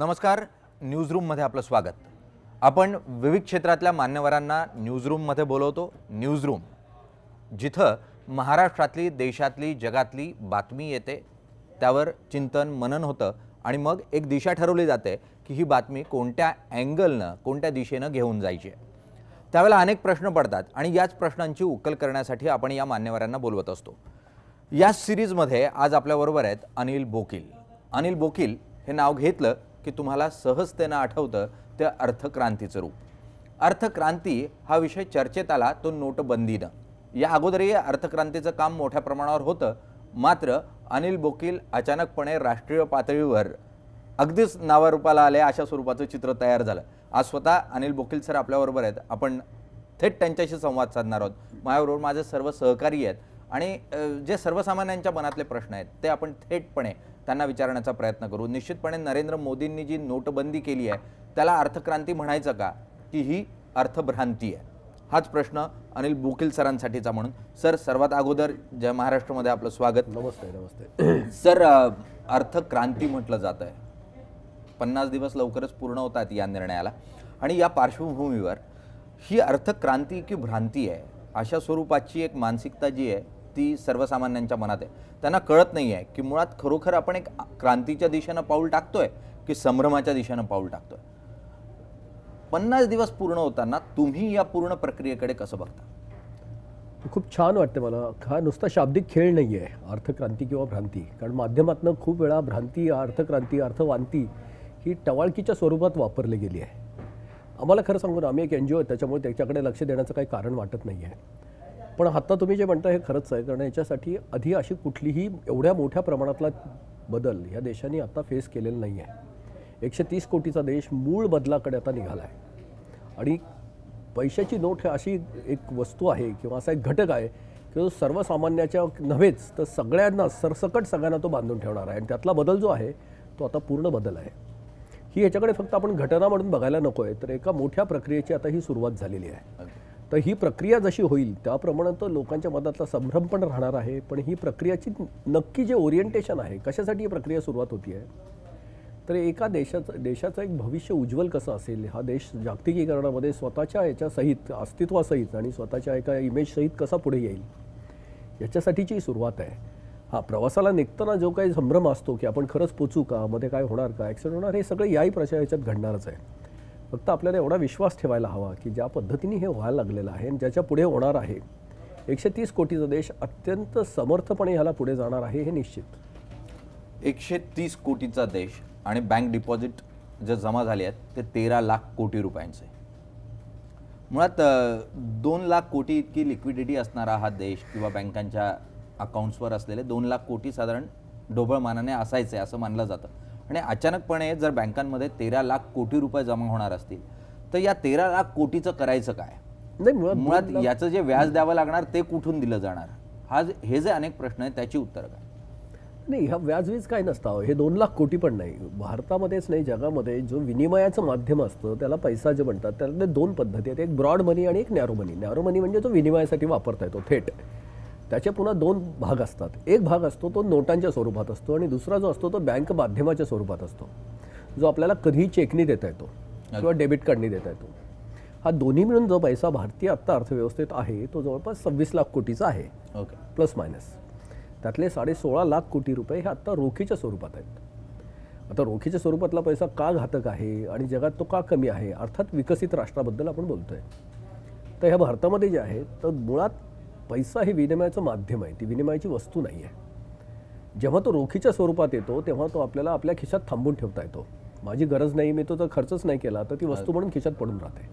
नमस्कार न्यूज न्यूजरूममध्ये आपलं स्वागत आपण विविध क्षेत्रातल्या मान्यवरांना न्यूजरूममध्ये बोलवतो न्यूजरूम जिथं महाराष्ट्रातली देशातली जगातली बातमी येते त्यावर चिंतन मनन होतं आणि मग एक दिशा ठरवली जाते की ही बातमी कोणत्या अँगलनं कोणत्या दिशेनं घेऊन जायची आहे त्यावेळेला अनेक प्रश्न पडतात आणि याच प्रश्नांची उकल करण्यासाठी आपण या मान्यवरांना बोलवत असतो या सिरीजमध्ये आज आपल्याबरोबर आहेत अनिल बोकील अनिल बोकील हे नाव घेतलं की तुम्हाला सहजतेनं आठवतं ते अर्थक्रांतीचं रूप अर्थक्रांती हा विषय चर्चेत आला तो नोटबंदीनं या अगोदरही अर्थक्रांतीचं काम मोठ्या प्रमाणावर होतं मात्र अनिल बोकील अचानकपणे राष्ट्रीय पातळीवर अगदीच नावारूपाला आले अशा स्वरूपाचं चित्र तयार झालं आज स्वतः अनिल बोकील सर आपल्याबरोबर आहेत आपण थेट त्यांच्याशी संवाद साधणार आहोत माझ्याबरोबर माझे सर्व सहकारी आहेत आणि जे सर्वसामान्यांच्या मनातले प्रश्न आहेत ते आपण थेटपणे त्यांना विचारण्याचा प्रयत्न करू निश्चितपणे नरेंद्र मोदींनी जी नोटबंदी केली आहे त्याला अर्थक्रांती म्हणायचं का की ही अर्थभ्रांती आहे हाच प्रश्न अनिल बुकील सरांसाठीचा म्हणून सर सर्वात अगोदर जय महाराष्ट्रमध्ये आपलं स्वागत नमस्ते नमस्ते सर अर्थक्रांती म्हटलं जात आहे पन्नास दिवस लवकरच पूर्ण होतात या निर्णयाला आणि या पार्श्वभूमीवर ही अर्थक्रांती की भ्रांती आहे अशा स्वरूपाची एक मानसिकता जी आहे ती सर्वसामान्यांच्या मनात आहे त्यांना कळत नाही आहे की मुळात खरोखर आपण एक क्रांतीच्या दिशेनं पाऊल टाकतोय की संभ्रमाच्या दिशेनं पाऊल टाकतोय पन्नास दिवस पूर्ण होताना तुम्ही या पूर्ण प्रक्रियेकडे कसं बघता खूप छान वाटते मला हा नुसता शाब्दिक खेळ नाही आहे अर्थक्रांती किंवा भ्रांती कारण माध्यमातनं खूप वेळा भ्रांती अर्थक्रांती अर्थवांती ही टवाळकीच्या स्वरूपात वापरली गेली आहे आम्हाला खरं सांगून आम्ही एक एन आहे त्याच्यामुळे त्याच्याकडे लक्ष देण्याचं काही कारण वाटत नाही आहे पण आत्ता तुम्ही जे म्हणता हे खरंच आहे कारण याच्यासाठी आधी अशी कुठलीही एवढ्या मोठ्या प्रमाणातला बदल ह्या देशाने आत्ता फेस केलेला नाही आहे एकशे तीस कोटीचा देश मूळ बदलाकडे आता निघाला आहे आणि पैशाची नोट अशी एक वस्तू आहे किंवा असा एक घटक आहे की जो सर्वसामान्याच्या नव्हेच तर सगळ्यांना सरसकट सगळ्यांना तो बांधून ठेवणार आहे आणि त्यातला बदल जो आहे तो आता पूर्ण बदल आहे ही याच्याकडे फक्त आपण घटना म्हणून बघायला नको आहे तर एका मोठ्या प्रक्रियेची आता ही सुरुवात झालेली आहे तर ही प्रक्रिया जशी होईल त्याप्रमाणे तर लोकांच्या मतातला संभ्रम पण राहणार आहे पण ही प्रक्रियाची नक्की जे ओरिएंटेशन आहे कशासाठी ही प्रक्रिया सुरुवात होती आहे तर एका देशाचं देशाचं एक भविष्य उज्ज्वल कसं असेल हा देश जागतिकीकरणामध्ये स्वतःच्या याच्यासहित अस्तित्वासहित आणि स्वतःच्या एका इमेजसहित कसा पुढे येईल याच्यासाठीची सुरुवात आहे हा प्रवासाला निघताना जो काही संभ्रम असतो की आपण खरंच पोचू का मध्ये काय होणार का ॲक्सिडेंट होणार हे सगळं याही प्रशा याच्यात घडणारच आहे फक्त आपल्याला एवढा विश्वास ठेवायला हवा की ज्या पद्धतीने हे व्हायला लागलेलं आहे आणि ज्याच्या पुढे होणार आहे एकशे तीस कोटीचा देश अत्यंत समर्थपणे ह्याला पुढे जाणार आहे हे निश्चित एकशे तीस कोटीचा देश आणि बँक डिपॉझिट जे जमा झाले आहेत ते तेरा लाख कोटी रुपयांचे मुळात दोन लाख कोटी इतकी लिक्विडिटी असणारा हा देश किंवा बँकांच्या अकाउंट्सवर असलेले दोन लाख कोटी साधारण ढोबळ असायचे असं मानलं जातं आणि अचानकपणे जर बँकांमध्ये तेरा लाख कोटी रुपये जमा होणार असतील तर या तेरा लाख कोटीचं करायचं काय नाही मुळात याचं जे व्याज द्यावं लागणार ते कुठून दिलं जाणार हा हे जे अनेक प्रश्न आहेत त्याची उत्तर काय नाही व्याज वीज काय नसतं हे दोन लाख कोटी पण नाही भारतामध्येच नाही जगामध्ये जो विनिमयाचं माध्यम असतं त्याला पैसा जे म्हणतात त्याला दोन पद्धती आहेत एक ब्रॉड मनी आणि एक नॅरो मनी नॅरो मनी म्हणजे जो विनिमयासाठी वापरता येतो थेट त्याचे पुन्हा दोन भाग असतात एक भाग असतो तो नोटांच्या स्वरूपात असतो आणि दुसरा जो असतो तो बँक माध्यमाच्या स्वरूपात असतो जो आपल्याला कधीही चेकनी देता येतो किंवा डेबिट कार्डनी देता येतो हा दोन्ही मिळून जो पैसा भारतीय आत्ता अर्थव्यवस्थेत आहे तो जवळपास सव्वीस लाख कोटीचा आहे ओके प्लस मायनस त्यातले साडे सोळा लाख कोटी रुपये हे आत्ता रोखीच्या स्वरूपात आहेत आता रोखीच्या स्वरूपातला पैसा का घातक आहे आणि जगात तो का कमी आहे अर्थात विकसित राष्ट्राबद्दल आपण बोलतो आहे तर ह्या भारतामध्ये जे आहे तर मुळात पैसा हे विनिमयाचं माध्यम आहे ती विनिमयाची वस्तू नाही आहे जेव्हा तो रोखीच्या स्वरूपात येतो तेव्हा तो आपल्याला आपल्या खिशात थांबून ठेवता येतो माझी गरज नाही मी तो जर खर्चच नाही केला तर ती वस्तू म्हणून खिशात पडून राहते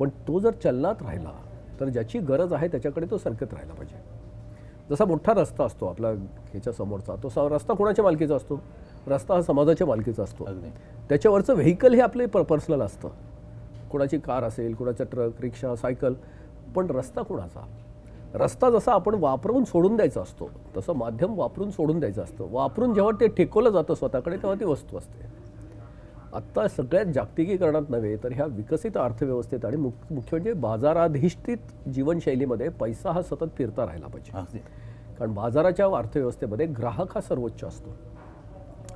पण तो जर चलनात राहिला तर ज्याची गरज आहे त्याच्याकडे तो सरकत राहिला पाहिजे जसा मोठा रस्ता असतो आपला ह्याच्या समोरचा तो रस्ता कोणाच्या मालकीचा असतो रस्ता हा समाजाच्या मालकीचा असतो त्याच्यावरचं व्हेकल हे आपले पर्सनल असतं कोणाची कार असेल कोणाचा ट्रक रिक्षा सायकल पण रस्ता कोणाचा रस्ता जसा आपण वापरून सोडून द्यायचा असतो तसं माध्यम वापरून सोडून द्यायचं असतं वापरून जेव्हा ते ठेकवलं जातं स्वतःकडे तेव्हा ती वस्तू असते आत्ता सगळ्यात जागतिकीकरणात नव्हे तर ह्या विकसित अर्थव्यवस्थेत आणि मुख्य म्हणजे बाजाराधिष्ठित जीवनशैलीमध्ये पैसा हा सतत फिरता राहिला पाहिजे कारण बाजाराच्या अर्थव्यवस्थेमध्ये ग्राहक हा सर्वोच्च असतो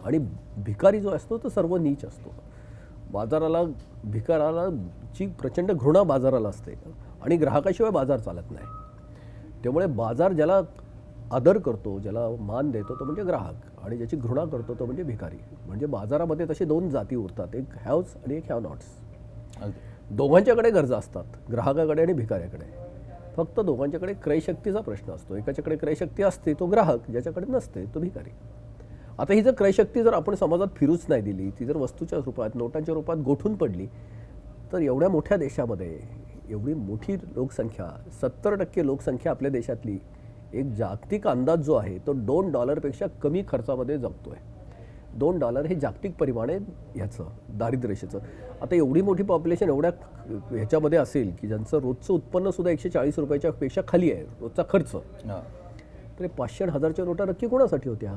आणि भिकारी जो असतो तो सर्व नीच असतो बाजाराला भिकाराला ची प्रचंड घृणा बाजाराला असते आणि ग्राहकाशिवाय बाजार चालत नाही त्यामुळे बाजार ज्याला आदर करतो ज्याला मान देतो तो म्हणजे ग्राहक आणि ज्याची घृणा करतो तो म्हणजे भिकारी म्हणजे बाजारामध्ये तसे दोन जाती उरतात एक हॅव्स आणि एक हॅव नॉट्स दोघांच्याकडे गरजा असतात ग्राहकाकडे आणि भिकाऱ्याकडे फक्त दोघांच्याकडे क्रयशक्तीचा प्रश्न असतो एकाच्याकडे क्रयशक्ती असते तो ग्राहक ज्याच्याकडे नसते तो भिकारी आता ही जर क्रयशक्ती जर आपण समाजात फिरूच नाही दिली ती जर वस्तूच्या रूपात नोटांच्या रूपात गोठून पडली तर एवढ्या मोठ्या देशामध्ये एवढी मोठी लोकसंख्या सत्तर टक्के लोकसंख्या आपल्या देशातली एक जागतिक अंदाज जो आहे तो दोन डॉलरपेक्षा कमी खर्चामध्ये जगतो आहे दोन डॉलर हे जागतिक परिमाण आहे ह्याचं दारिद्र्यशेचं आता एवढी मोठी पॉप्युलेशन एवढ्या ह्याच्यामध्ये असेल की ज्यांचं रोजचं उत्पन्नसुद्धा एकशे चाळीस रुपयाच्या पेक्षा खाली आहे रोजचा खर्च तर पाचशे हजारच्या नोटा नक्की कोणासाठी होत्या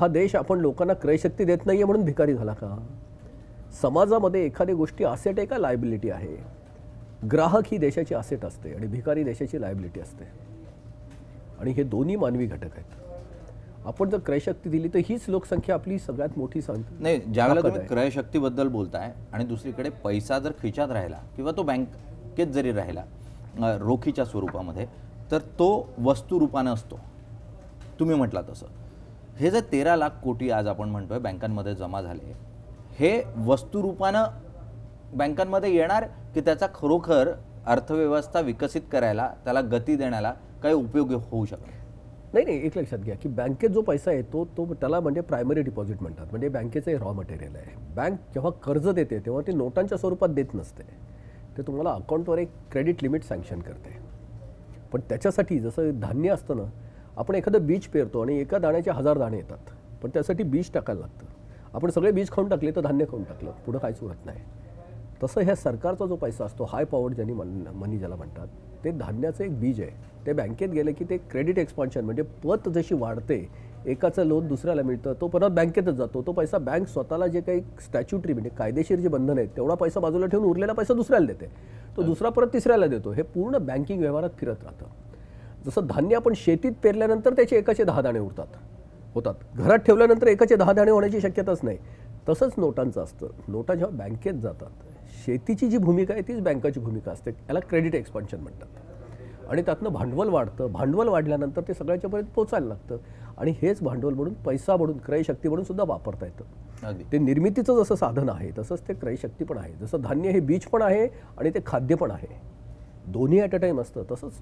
हा देश आपण लोकांना क्रयशक्ती देत नाही आहे म्हणून भिकारी झाला का समाजामध्ये एखादी गोष्टी असेट आहे का लायबिलिटी आहे ग्राहक ही देशाची असेट असते आणि भिकारी देशाची लायबिलिटी असते आणि हे दोन्ही मानवी घटक आहेत आपण जर क्रयशक्ती दिली तर हीच लोकसंख्या आपली सगळ्यात मोठी सांग नाही ज्यावेळेला तुम्ही क्रयशक्तीबद्दल बोलताय आणि दुसरीकडे पैसा जर खिचात राहिला किंवा तो बँकेत जरी राहिला रोखीच्या स्वरूपामध्ये तर तो वस्तुरूपाने असतो तुम्ही म्हटला तसं हे जे तेरा लाख कोटी आज आपण म्हणतोय बँकांमध्ये जमा झाले हे वस्तुरूपानं बँकांमध्ये येणार की त्याचा खरोखर अर्थव्यवस्था विकसित करायला त्याला गती देण्याला काही उपयोग होऊ शकतो नाही नाही एक लक्षात घ्या की बँकेत जो पैसा येतो तो त्याला म्हणजे प्रायमरी डिपॉझिट म्हणतात म्हणजे बँकेचं हे रॉ मटेरियल आहे बँक जेव्हा कर्ज देते तेव्हा ते नोटांच्या स्वरूपात देत नसते ते तुम्हाला अकाउंटवर एक क्रेडिट लिमिट सँक्शन करते पण त्याच्यासाठी जसं धान्य असतं ना आपण एखादं बीज पेरतो आणि एका दाण्याचे हजार दाणे येतात पण त्यासाठी बीज टाकायला लागतं आपण सगळे बीज खाऊन टाकले तर धान्य खाऊन टाकलं पुढं काहीच उरत नाही तसं ह्या सरकारचा जो पैसा असतो हाय पॉवर ज्यांनी मन मनी ज्याला म्हणतात ते धान्याचं एक बीज आहे ते बँकेत गेले की ते क्रेडिट एक्सपान्शन म्हणजे पत जशी वाढते एकाचं लोन दुसऱ्याला मिळतं तो परत बँकेतच जातो तो पैसा बँक स्वतःला जे काही स्टॅच्युटरी म्हणजे कायदेशीर जे बंधन आहेत तेवढा पैसा बाजूला ठेवून उरलेला पैसा दुसऱ्याला देते तो दुसरा परत तिसऱ्याला देतो हे पूर्ण बँकिंग व्यवहारात फिरत राहतं जसं धान्य आपण शेतीत पेरल्यानंतर त्याचे एकाचे दहा दाणे उरतात होतात घरात ठेवल्यानंतर एकाचे दहा दाणे होण्याची शक्यताच नाही तसंच नोटांचं असतं नोटा जेव्हा बँकेत जातात शेतीची जी भूमिका आहे तीच बँकाची भूमिका असते याला क्रेडिट एक्सपान्शन म्हणतात आणि त्यातनं भांडवल वाढतं भांडवल वाढल्यानंतर ते सगळ्याच्यापर्यंत पोचायला लागतं आणि हेच भांडवल म्हणून पैसा म्हणून क्रयशक्ती म्हणून सुद्धा वापरता येतं ते निर्मितीचं जसं साधन आहे तसंच ते क्रयशक्ती पण आहे जसं धान्य हे बीज पण आहे आणि ते खाद्य पण आहे दोन्ही ॲट अ टाईम असतं तसंच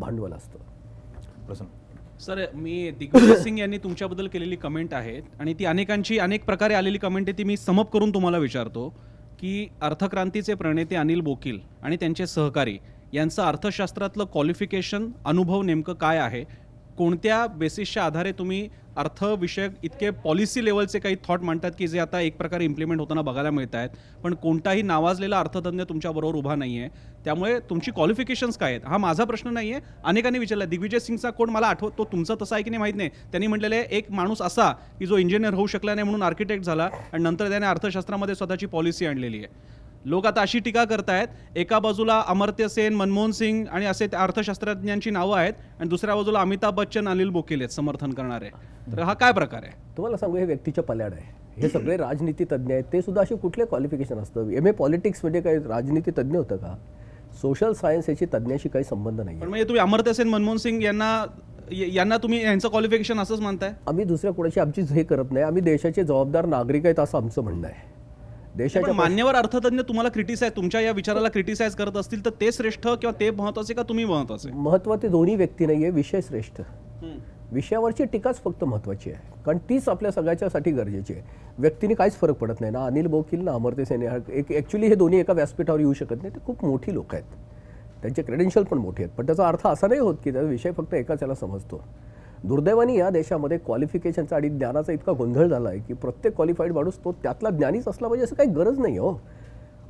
भांडवल असतं प्रसन्न सर मी दिग्विजय सिंग यांनी तुमच्याबद्दल केलेली कमेंट आहे आणि ती अनेकांची अनेक प्रकारे आलेली कमेंट आहे ती मी समप करून तुम्हाला विचारतो की अर्थक्रांतीचे प्रणेते अनिल बोकील आणि त्यांचे सहकारी यांचं अर्थशास्त्रातलं क्वालिफिकेशन अनुभव नेमकं काय आहे कोणत्या बेसिसच्या आधारे तुम्ही अर्थविषयक इतके पॉलिसी लेवलचे काही थॉट मांडतात की जे आता एक प्रकारे इम्प्लिमेंट होताना बघायला मिळत आहेत पण कोणताही नावाजलेला अर्थतज्ञ तुमच्याबरोबर उभा नाही आहे त्यामुळे तुमची क्वालिफिकेशन्स काय आहेत हा माझा प्रश्न नाही आहे अनेकांनी विचारला दिग्विजय सिंगचा कोण मला आठवत तो तुमचा तसा आहे की नाही माहीत नाही त्यांनी म्हटलेले एक माणूस असा की जो इंजिनियर होऊ शकला नाही म्हणून आर्किटेक्ट झाला आणि नंतर त्याने अर्थशास्त्रामध्ये स्वतःची पॉलिसी आणलेली आहे लोक आता अशी टीका करतायत एका बाजूला अमर्त्य सेन मनमोहन सिंग आणि असे अर्थशास्त्रज्ञांची नावं आहेत आणि दुसऱ्या बाजूला अमिताभ बच्चन अनिल बोकेल आहेत समर्थन करणारे तर हा काय प्रकार आहे तुम्हाला सांगू हे व्यक्तीच्या पल्याड आहे हे सगळे राजनीती तज्ज्ञ आहेत ते सुद्धा अशी कुठले क्वालिफिकेशन असतं एम ए पॉलिटिक्स म्हणजे काय राजनीती तज्ज्ञ होतं का सोशल सायन्स याची तज्ज्ञाशी काही संबंध नाही म्हणजे तुम्ही अमर्त्य सेन मनमोहन सिंग यांना यांना तुम्ही यांचं क्वालिफिकेशन असंच मानताय आम्ही दुसऱ्या कोणाशी आमची हे करत नाही आम्ही देशाचे जबाबदार नागरिक आहेत असं आमचं म्हणणं आहे देशाच्या मान्यवर अर्थतज्ञ तुम्हाला क्रिटिसाइज तुमच्या या विचाराला क्रिटिसाइज करत असतील तर ते श्रेष्ठ किंवा ते महत्वाचे का तुम्ही महत्वाचे महत्व ते दोन्ही व्यक्ती नाहीये विषय श्रेष्ठ विषयावरची टीकाच फक्त महत्वाची आहे कारण तीच आपल्या सगळ्याच्यासाठी गरजेची आहे व्यक्तीने काहीच फरक पडत नाही ना अनिल बोकील ना अमर्त्य सेने एक ॲक्च्युली हे दोन्ही एका व्यासपीठावर येऊ शकत नाही ते खूप मोठी लोक आहेत त्यांचे क्रेडेन्शियल पण मोठे आहेत पण त्याचा अर्थ असा नाही होत की त्याचा विषय फक्त एकाच याला समजतो दुर्दैवानी या देशामध्ये क्वालिफिकेशनचा आणि ज्ञानाचा इतका गोंधळ झाला आहे की प्रत्येक क्वालिफाईड माणूस तो त्यातला ज्ञानीच असला पाहिजे असं काही गरज नाही हो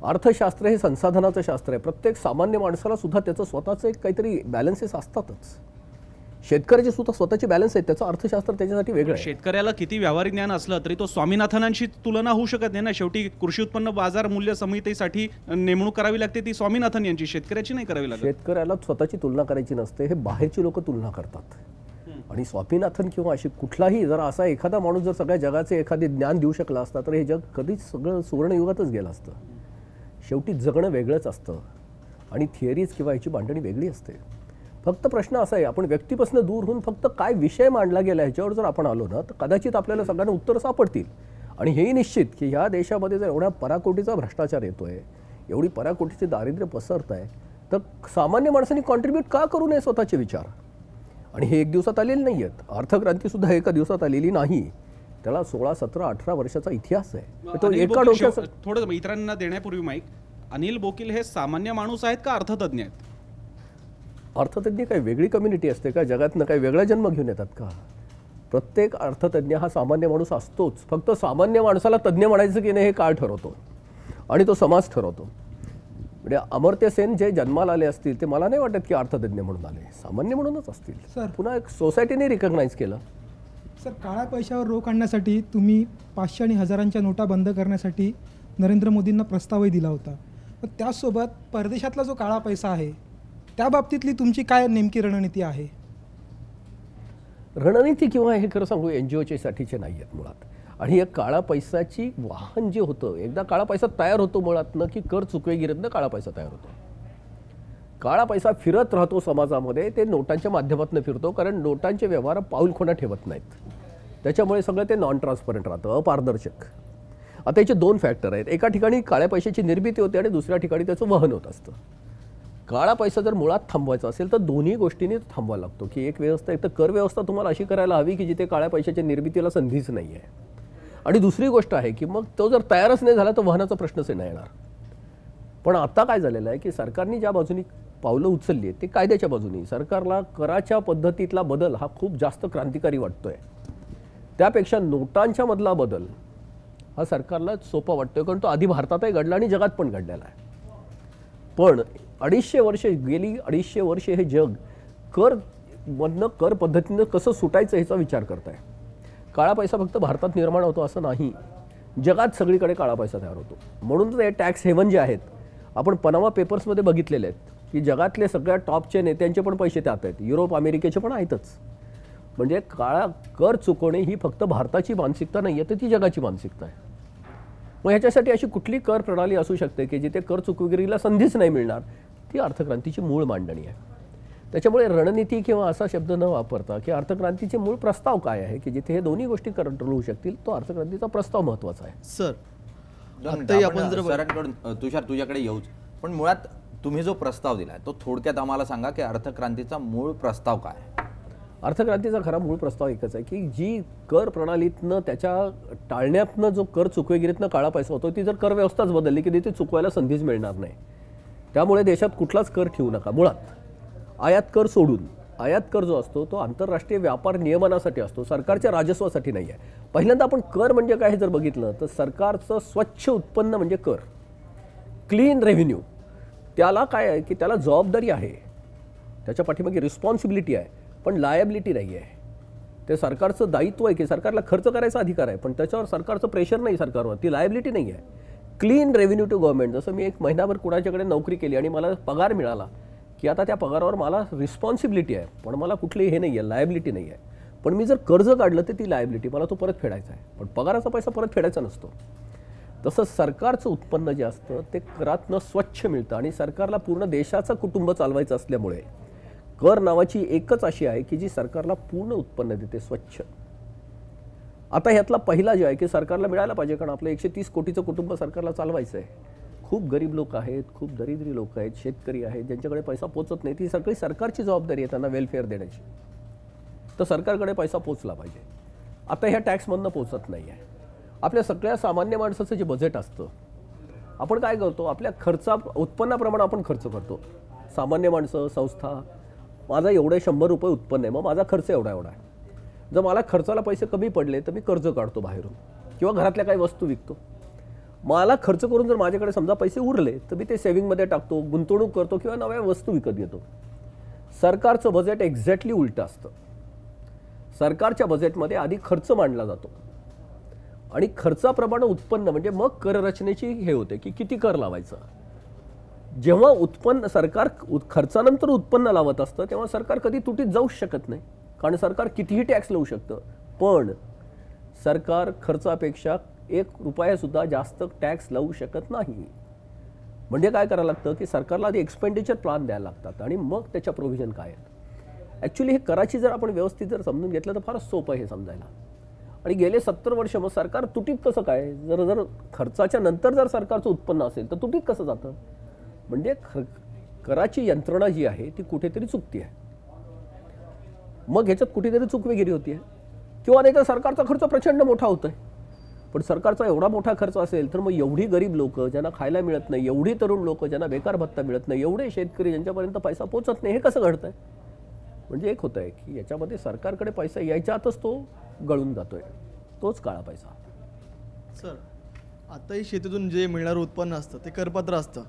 अर्थशास्त्र हे संसाधनाचं शास्त्र आहे प्रत्येक सामान्य माणसाला सुद्धा त्याचं स्वतःचं एक काहीतरी बॅलन्सेस असतातच शेतकऱ्याचे सुद्धा स्वतःचे बॅलन्स आहेत त्याचं अर्थशास्त्र त्याच्यासाठी वेगळं शेतकऱ्याला किती व्यावहारिक ज्ञान असलं तरी तो स्वामीनाथनांशी तुलना होऊ शकत नाही ना शेवटी कृषी उत्पन्न बाजार मूल्य समितीसाठी नेमणूक करावी लागते ती स्वामीनाथन यांची शेतकऱ्याची नाही करावी लागते शेतकऱ्याला स्वतःची तुलना करायची नसते हे बाहेरची लोक तुलना करतात आणि स्वामीनाथन किंवा अशी कुठलाही जर असा एखादा माणूस जर सगळ्या जगाचे एखादे ज्ञान देऊ शकला असता तर हे जग कधीच सगळं सुवर्णयुगातच गेलं असतं शेवटी जगणं वेगळंच असतं आणि थिअरीज किंवा याची मांडणी वेगळी असते फक्त प्रश्न असा आहे आपण व्यक्तीपासून दूर होऊन फक्त काय विषय मांडला गेला ह्याच्यावर जर आपण आलो ना तर कदाचित आपल्याला सगळ्यांना उत्तर सापडतील आणि हेही निश्चित की ह्या देशामध्ये जर एवढ्या पराकोटीचा भ्रष्टाचार येतो आहे एवढी पराकोटीचे दारिद्र्य पसरत आहे तर सामान्य माणसांनी कॉन्ट्रीब्यूट का करू नये स्वतःचे विचार आणि हे एक दिवसात आलेले नाही आहेत सुद्धा एका दिवसात आलेली नाही त्याला सोळा सतरा अठरा वर्षाचा इतिहास आहे तो एका थोडं इतरांना देण्यापूर्वी माईक अनिल बोकील हे सामान्य माणूस आहेत का अर्थतज्ञ आहेत अर्थतज्ञ काय वेगळी कम्युनिटी असते का जगातनं काही वेगळा जन्म घेऊन येतात का प्रत्येक अर्थतज्ञ हा सामान्य माणूस असतोच फक्त सामान्य माणसाला तज्ज्ञ म्हणायचं की नाही हे काळ ठरवतो आणि तो समाज ठरवतो म्हणजे अमर्त्य सेन जे जन्माला आले असतील ते मला नाही वाटत की अर्थतज्ञ म्हणून आले सामान्य म्हणूनच असतील सर पुन्हा एक सोसायटीने रिकग्नाईज केलं सर काळ्या पैशावर रोख आणण्यासाठी तुम्ही पाचशे आणि हजारांच्या नोटा बंद करण्यासाठी नरेंद्र मोदींना प्रस्तावही दिला होता पण त्याचसोबत परदेशातला जो काळा पैसा आहे त्या बाबतीतली तुमची काय नेमकी रणनीती आहे रणनीती किंवा हे खरं सांगू एन जी ओच्यासाठीचे नाही आहेत मुळात आणि या काळा पैशाची वाहन जे होतं एकदा काळा पैसा तयार होतो मुळातनं की कर गिरतनं काळा पैसा तयार होतो काळा पैसा फिरत राहतो समाजामध्ये ते नोटांच्या माध्यमातून फिरतो कारण नोटांचे व्यवहार पाऊलखोना ठेवत नाहीत त्याच्यामुळे सगळं ते नॉन ट्रान्सपरंट राहतं अपारदर्शक आता याचे दोन फॅक्टर आहेत एका ठिकाणी काळ्या पैशाची निर्मिती होते आणि दुसऱ्या ठिकाणी त्याचं वहन होत असतं काळा पैसा जर मुळात थांबवायचा असेल तर दोन्ही गोष्टींनी थांबवा लागतो की एक व्यवस्था एक तर कर व्यवस्था तुम्हाला अशी करायला हवी की जिथे काळ्या पैशाच्या निर्मितीला संधीच नाही आहे आणि दुसरी गोष्ट आहे की मग तो जर तयारच नाही झाला तर वाहनाचा प्रश्नच नाही येणार पण आता काय झालेलं आहे की सरकारने ज्या बाजूनी पावलं उचलली आहेत ते कायद्याच्या बाजूनी सरकारला कराच्या पद्धतीतला बदल हा खूप जास्त क्रांतिकारी वाटतो आहे त्यापेक्षा नोटांच्या मधला बदल हा सरकारला सोपा वाटतो कारण तो आधी भारतातही घडला आणि जगात पण घडलेला आहे पण अडीचशे वर्षे गेली अडीचशे वर्षे हे जग कर मधनं कर पद्धतीनं कसं सुटायचं ह्याचा विचार करत आहे काळा पैसा फक्त भारतात निर्माण होतो असं नाही जगात सगळीकडे काळा पैसा तयार होतो म्हणून हे टॅक्स हेवन जे आहेत आपण पनामा पेपर्समध्ये बघितलेले आहेत की जगातले सगळ्या टॉपचे नेत्यांचे पण पैसे त्यात आहेत युरोप अमेरिकेचे पण आहेतच म्हणजे काळा कर चुकवणे ही फक्त भारताची मानसिकता नाही आहे तर ती जगाची मानसिकता आहे मग ह्याच्यासाठी अशी कुठली कर प्रणाली असू शकते की जिथे कर चुकवेगिरीला संधीच नाही मिळणार ती अर्थक्रांतीची मूळ मांडणी आहे त्याच्यामुळे रणनीती किंवा असा शब्द न वापरता की अर्थक्रांतीचे मूळ प्रस्ताव काय आहे की जिथे हे दोन्ही गोष्टी कंट्रोल होऊ शकतील तो अर्थक्रांतीचा प्रस्ताव महत्वाचा आहे सर आपण जर सरांकडून तुषार तुझ्याकडे येऊच पण मुळात तुम्ही जो प्रस्ताव दिला तो थोडक्यात आम्हाला सांगा की अर्थक्रांतीचा मूळ प्रस्ताव काय अर्थक्रांतीचा खरा मूळ प्रस्ताव एकच आहे की जी कर प्रणालीतनं त्याच्या टाळण्यातनं जो कर चुकवेगिरीतनं काळा पैसा होतो ती जर कर व्यवस्थाच बदलली की तिथे चुकवायला संधीच मिळणार नाही त्यामुळे देशात कुठलाच कर ठेवू नका मुळात आयात कर सोडून आयात कर जो असतो तो आंतरराष्ट्रीय व्यापार नियमनासाठी असतो सरकारच्या राजस्वासाठी नाही आहे पहिल्यांदा आपण कर म्हणजे काय जर बघितलं तर सरकारचं स्वच्छ उत्पन्न म्हणजे कर क्लीन रेव्हेन्यू त्याला काय आहे की त्याला जबाबदारी आहे त्याच्या पाठीमागे रिस्पॉन्सिबिलिटी आहे पण लायबिलिटी नाही आहे ते सरकारचं दायित्व आहे की सरकारला खर्च करायचा अधिकार आहे पण त्याच्यावर सरकारचं प्रेशर नाही सरकारवर ती लायबिलिटी नाही आहे क्लीन रेव्हेन्यू टू गव्हर्नमेंट जसं मी एक महिनाभर कुणाच्याकडे नोकरी केली आणि मला पगार मिळाला की आता त्या पगारावर मला रिस्पॉन्सिबिलिटी आहे पण मला कुठली हे नाही आहे लायबिलिटी नाही आहे पण मी जर कर्ज काढलं तर ती लायबिलिटी मला तो परत फेडायचा आहे पण पगाराचा पैसा परत फेडायचा नसतो तसं सरकारचं उत्पन्न जे असतं ते करातनं स्वच्छ मिळतं आणि सरकारला पूर्ण देशाचं कुटुंब चालवायचं असल्यामुळे कर नावाची एकच अशी आहे की जी सरकारला पूर्ण उत्पन्न देते स्वच्छ आता ह्यातला पहिला जो आहे की सरकारला मिळायला पाहिजे कारण आपलं एकशे तीस कोटीचं कुटुंब सरकारला चालवायचं आहे खूप गरीब लोक आहेत खूप दरिद्री लोक आहेत शेतकरी आहेत ज्यांच्याकडे पैसा पोचत नाही ती सगळी सरकारची जबाबदारी आहे त्यांना वेलफेअर देण्याची तर सरकारकडे पैसा पोचला पाहिजे आता ह्या टॅक्समधनं पोचत नाही आहे आपल्या सगळ्या सामान्य माणसाचं जे बजेट असतं आपण काय करतो आपल्या खर्चा उत्पन्नाप्रमाणे आपण खर्च करतो सामान्य माणसं संस्था माझा एवढे शंभर रुपये उत्पन्न आहे मग माझा खर्च एवढा एवढा आहे जर मला खर्चाला पैसे कमी पडले तर मी कर्ज काढतो बाहेरून किंवा घरातल्या काही वस्तू विकतो मला खर्च करून जर माझ्याकडे समजा पैसे उरले तर मी ते सेव्हिंगमध्ये टाकतो गुंतवणूक करतो किंवा नव्या वस्तू विकत घेतो सरकारचं बजेट एक्झॅक्टली उलटं असतं सरकारच्या बजेटमध्ये आधी खर्च मांडला जातो आणि खर्चाप्रमाणे उत्पन्न म्हणजे मग कर रचनेची हे होते की किती कर लावायचा जेव्हा उत्पन्न सरकार खर्चानंतर उत्पन्न लावत असतं तेव्हा सरकार कधी तुटीत जाऊ शकत नाही कारण सरकार कितीही टॅक्स लावू शकतं पण सरकार खर्चापेक्षा एक रुपयासुद्धा जास्त टॅक्स लावू शकत नाही म्हणजे काय करावं लागतं की सरकारला ते एक्सपेंडिचर प्लान द्यायला लागतात आणि मग त्याच्या प्रोव्हिजन काय आहे ॲक्च्युली हे कराची जर आपण व्यवस्थित जर समजून घेतलं तर फारच सोपं हे समजायला आणि गेले सत्तर वर्ष मग सरकार तुटीत कसं काय जर जर खर्चाच्या नंतर जर सरकारचं उत्पन्न असेल तर तुटीत कसं जातं म्हणजे खर कराची यंत्रणा जी आहे ती कुठेतरी चुकती आहे मग ह्याच्यात कुठेतरी चुकवेगिरी होती आहे किंवा नाही तर सरकारचा खर्च प्रचंड मोठा होतो पण सरकारचा एवढा मोठा खर्च असेल तर मग एवढी गरीब लोक ज्यांना खायला मिळत नाही एवढी तरुण लोक ज्यांना बेकार भत्ता मिळत नाही एवढे शेतकरी ज्यांच्यापर्यंत पैसा पोचत नाही हे कसं घडतंय म्हणजे एक होतं आहे की याच्यामध्ये सरकारकडे पैसा यायच्या आतच तो गळून जातोय तोच काळा पैसा सर आताही शेतीतून जे मिळणारं उत्पन्न असतं ते करपात्र असतं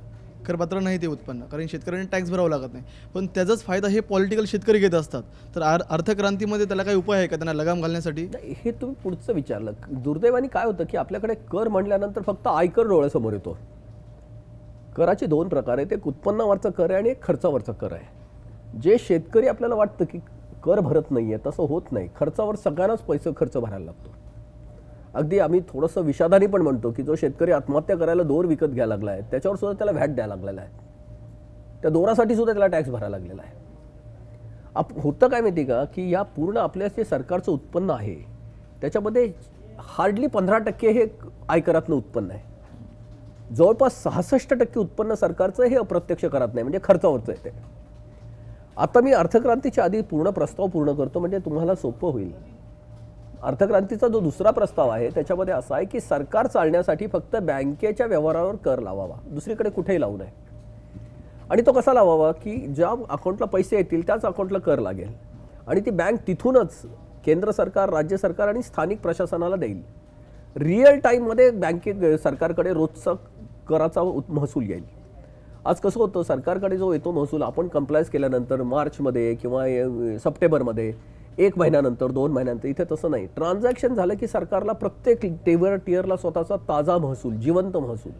करपात्र नाही ते उत्पन्न कारण शेतकऱ्यांनी टॅक्स भरावं लागत नाही पण त्याचाच फायदा हे पॉलिटिकल शेतकरी घेत असतात तर आर अर्थक्रांतीमध्ये त्याला काही उपाय आहे का त्यांना लगाम घालण्यासाठी हे तुम्ही पुढचं विचारलं दुर्दैवाने काय होतं की आपल्याकडे कर म्हणल्यानंतर फक्त आयकर डोळ्यासमोर येतो कराचे दोन प्रकार आहेत एक उत्पन्नावरचा कर आहे आणि एक खर्चावरचा कर आहे जे शेतकरी आपल्याला वाटतं की कर भरत नाही आहे तसं होत नाही खर्चावर सगळ्यांनाच पैसे खर्च भरायला लागतो अगदी आम्ही थोडंसं विषादानी पण म्हणतो की जो शेतकरी आत्महत्या करायला दोर विकत घ्यायला लागला आहे त्याच्यावर सुद्धा त्याला व्हॅट द्यायला लागलेला आहे त्या दोरासाठी सुद्धा त्याला टॅक्स भरायला लागलेला आहे आप होतं काय माहिती का की या पूर्ण आपल्या जे सरकारचं उत्पन्न आहे त्याच्यामध्ये हार्डली पंधरा टक्के हे आयकरातलं उत्पन्न आहे जवळपास सहासष्ट टक्के उत्पन्न सरकारचं हे अप्रत्यक्ष करत नाही म्हणजे खर्चावरचं ते आता मी अर्थक्रांतीच्या आधी पूर्ण प्रस्ताव पूर्ण करतो म्हणजे तुम्हाला सोपं होईल अर्थक्रांतीचा जो दुसरा प्रस्ताव आहे त्याच्यामध्ये असा आहे की सरकार चालण्यासाठी फक्त बँकेच्या व्यवहारावर कर लावावा दुसरीकडे कुठेही लावू नये आणि तो कसा लावावा की ज्या अकाउंटला पैसे येतील त्याच अकाउंटला कर लागेल आणि ती बँक तिथूनच केंद्र सरकार राज्य सरकार आणि स्थानिक प्रशासनाला देईल रिअल टाईममध्ये बँके सरकारकडे रोजचा कराचा महसूल येईल आज कसं होतं सरकारकडे जो येतो महसूल आपण कम्प्लायन्स केल्यानंतर मार्चमध्ये किंवा सप्टेंबरमध्ये एक महिन्यानंतर दोन महिन्यानंतर इथे तसं नाही ट्रान्झॅक्शन झालं की सरकारला प्रत्येक टेवर टिअरला स्वतःचा ताजा महसूल जिवंत महसूल